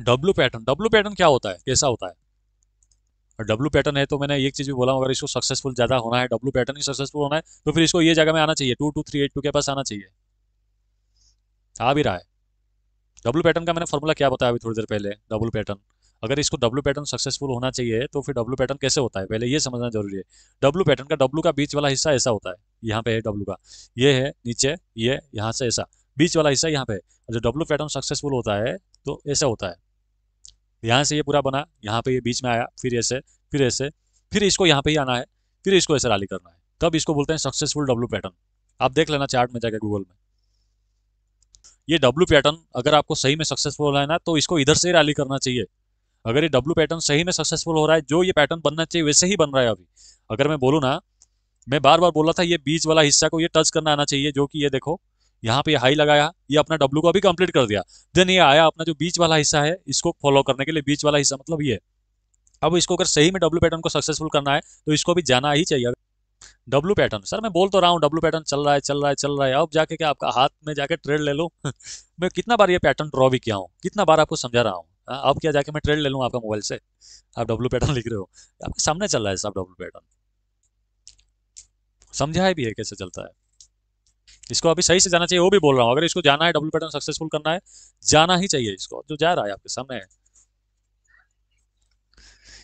W pattern W pattern क्या होता है कैसा होता है डब्लू पैटर्न है तो मैंने एक चीज़ भी बोला हूँ अगर इसको सक्सेसफुल ज़्यादा होना है डब्लू पैटर्न ही सक्सेसफुल होना है तो फिर इसको ये जगह में आना चाहिए two two three eight two के पास आना चाहिए आ भी रहा है डब्लू पैटर्न का मैंने फॉर्मूला क्या बताया अभी थोड़ी देर पहले डब्लू पैटर्न अगर इसको डब्लू पैटर्न सक्सेसफुल होना चाहिए तो फिर डब्लू पैटर्न कैसे होता है पहले ये समझना जरूरी है डब्लू पैटर्न का डब्लू का बीच वाला हिस्सा ऐसा होता है यहाँ पे है डब्लू का ये है नीचे ये यहाँ से ऐसा बीच वाला हिस्सा यहाँ पे जो डब्लू पैटर्न सक्सेसफुल होता है तो ऐसा होता है यहाँ से ये पूरा बना यहाँ पे ये बीच में आया फिर ऐसे फिर ऐसे फिर इसको यहाँ पे ही आना है फिर इसको ऐसे राली करना है तब इसको बोलते हैं सक्सेसफुल डब्लू पैटर्न आप देख लेना चार्ट में जाकर गूगल में ये डब्लू पैटर्न अगर आपको सही में सक्सेसफुल है ना तो इसको इधर से ही राली करना चाहिए अगर ये डब्लू पैटर्न सही में सक्सेसफुल हो रहा है जो ये पैटर्न बनना चाहिए वैसे ही बन रहा है अभी अगर मैं बोलूँ ना मैं बार बार बोला था ये बीच वाला हिस्सा को ये टच करना आना चाहिए जो कि ये देखो यहाँ पे हाई लगाया ये अपना डब्लू को अभी कंप्लीट कर दिया देन ये आया अपना जो बीच वाला हिस्सा है इसको फॉलो करने के लिए बीच वाला हिस्सा मतलब ये अब इसको अगर सही में डब्ल्यू पैटर्न को सक्सेसफुल करना है तो इसको भी जाना ही चाहिए डब्लू पैटर्न सर मैं बोल तो रहा हूँ डब्लू पैटर्न चल रहा है चल रहा है चल रहा है अब जाके क्या आपका हाथ में जाके ट्रेड ले लो मैं कितना बार ये पैटर्न ड्रॉ भी किया हूँ कितना बार आपको समझा रहा हूँ हाँ, अब क्या जाके मैं ट्रेड ले लूँ आपका मोबाइल से आप डब्ल्यू पैटर्न लिख रहे हो आपके सामने चल रहा है साहब डब्ल्यू पैटर्न समझा है भी है कैसे चलता है इसको अभी सही से जाना चाहिए वो भी बोल रहा हूँ अगर इसको जाना है डबल पैटर्न सक्सेसफुल करना है जाना ही चाहिए इसको जो जा रहा है आपके सामने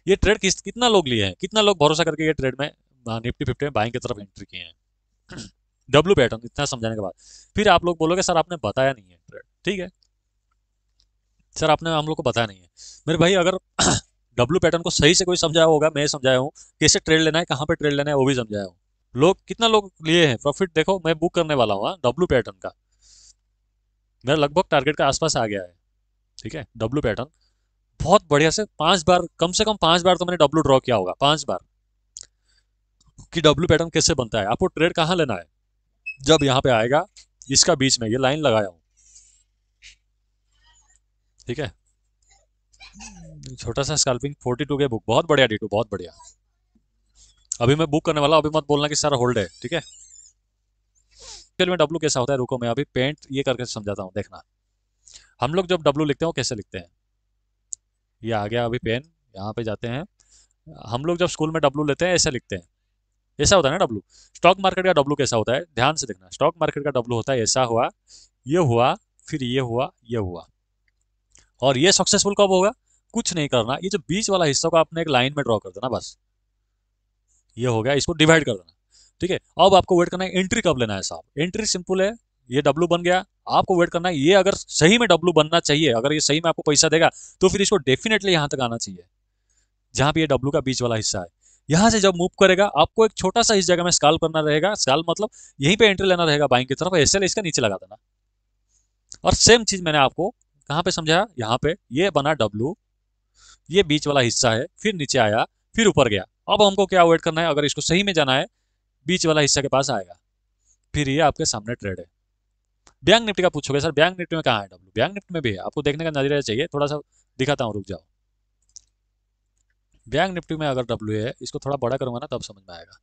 ये ट्रेड किस कितना लोग लिए हैं कितना लोग भरोसा करके ये ट्रेड में निफ्टी फिफ्टी में बाइंग की तरफ एंट्री किए हैं डब्ल्यू पैटर्न इतना समझाने के बाद फिर आप लोग बोलोगे सर आपने बताया नहीं है ट्रेड ठीक है सर आपने हम लोग को बताया नहीं है मेरे भाई अगर डब्ल्यू पैटर्न को सही से कोई समझाया होगा मैं समझाया हूँ कैसे ट्रेड लेना है कहाँ पे ट्रेड लेना है वो भी समझाया हूँ लोग कितना लोग लिए हैं प्रॉफिट देखो मैं बुक करने वाला हूँ डब्लू हाँ, पैटर्न का मेरा लगभग टारगेट का आसपास आ गया है ठीक है डब्लू पैटर्न बहुत बढ़िया से पांच बार कम से कम पांच बार तो मैंने डब्लू ड्रॉ किया होगा पांच बार कि डब्लू पैटर्न कैसे बनता है आपको ट्रेड कहाँ लेना है जब यहाँ पे आएगा इसका बीच में ये लाइन लगाया हूँ ठीक है छोटा सा फोर्टी टू के बुक बहुत बढ़िया डी बहुत बढ़िया अभी मैं बुक करने वाला अभी मत बोलना कि सर होल्ड है ठीक है एक्चुअल में डब्लू कैसा होता है रुको मैं अभी पेंट ये करके समझाता हूँ देखना हम लोग जब डब्लू लिखते हैं वो कैसे लिखते हैं ये आ गया अभी पेन यहाँ पे जाते हैं हम लोग जब स्कूल में डब्लू लेते हैं ऐसे लिखते हैं ऐसा होता है ना डब्लू स्टॉक मार्केट का डब्लू कैसा होता है ध्यान से देखना स्टॉक मार्केट का डब्लू होता है ऐसा हुआ ये हुआ फिर ये हुआ ये हुआ और ये सक्सेसफुल कब होगा कुछ नहीं करना ये जो बीच वाला हिस्सा को आपने एक लाइन में ड्रॉ कर देना बस ये हो गया इसको डिवाइड कर देना ठीक है अब आपको वेट करना है एंट्री कब लेना है साहब एंट्री सिंपल है ये डब्लू बन गया आपको वेट करना है ये अगर सही में डब्लू बनना चाहिए अगर ये सही में आपको पैसा देगा तो फिर इसको डेफिनेटली यहाँ तक आना चाहिए जहाँ पे ये डब्लू का बीच वाला हिस्सा है यहाँ से जब मूव करेगा आपको एक छोटा सा इस जगह में स्काल करना रहेगा स्काल मतलब यहीं पे एंट्री लेना रहेगा बाइंग की तरफ एस एल इसका नीचे लगा देना और सेम चीज मैंने आपको कहाँ पे समझाया यहाँ पे ये बना डब्लू ये बीच वाला हिस्सा है फिर नीचे आया फिर ऊपर गया अब हमको क्या वेट करना है अगर इसको सही में जाना है बीच वाला हिस्सा के पास आएगा फिर ये आपके सामने ट्रेड है बैंक निफ्टी का पूछोगे सर बैंक निफ्टी में कहाँ है डब्ल्यू बैंक निफ्टी में भी है आपको देखने का नजरिया चाहिए थोड़ा सा दिखाता हूँ रुक जाओ बैंक निफ्टी में अगर डब्ल्यू है इसको थोड़ा बड़ा करूंगा ना तब समझ में आएगा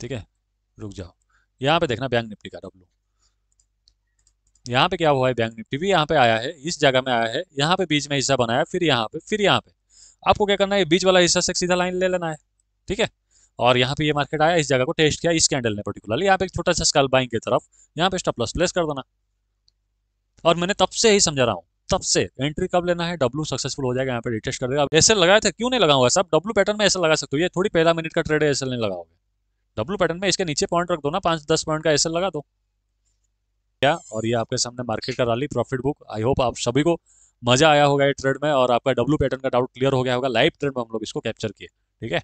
ठीक है रुक जाओ यहाँ पे देखना बैंक निफ्टी का डब्ल्यू यहाँ पे क्या हुआ है बैंक निफ्टी भी यहाँ पे आया है इस जगह में आया है यहाँ पे बीच में हिस्सा बनाया फिर यहाँ पे फिर यहाँ पे आपको क्या करना है बीच वाला हिस्सा से सीधा लाइन ले लेना है ठीक है और यहाँ पे ये मार्केट आया इस जगह को टेस्ट किया इस कैंडल ने पर्टिकुलरली यहाँ पे एक छोटा सा स्कल बाइंग की तरफ यहाँ पे स्टॉप लॉस प्लेस कर देना और मैंने तब से ही समझा रहा हूँ तब से एंट्री कब लेना है डब्लू सक्सेसफुल हो जाएगा यहाँ पे रिटेस्ट कर देगा ऐसे लगाया था क्यों नहीं लगा हुआ सब डब्लू पैटर्न में ऐसे लगा सकते हो ये थोड़ी पहला मिनट का ट्रेड है एस नहीं लगाओगे डब्लू पैटर्न में इसके नीचे पॉइंट रख दो ना पाँच दस पॉइंट का एस लगा दो क्या और ये आपके सामने मार्केट का rally profit book I hope आप सभी को मजा आया होगा ये ट्रेड में और आपका डब्ल्यू पैटर्न का डाउट क्लियर हो गया होगा लाइव ट्रेड में हम लोग इसको कैप्चर किए ठीक है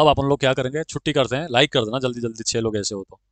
अब आप लोग क्या करेंगे छुट्टी करते हैं लाइक कर देना जल्दी जल्दी छह लोग ऐसे हो तो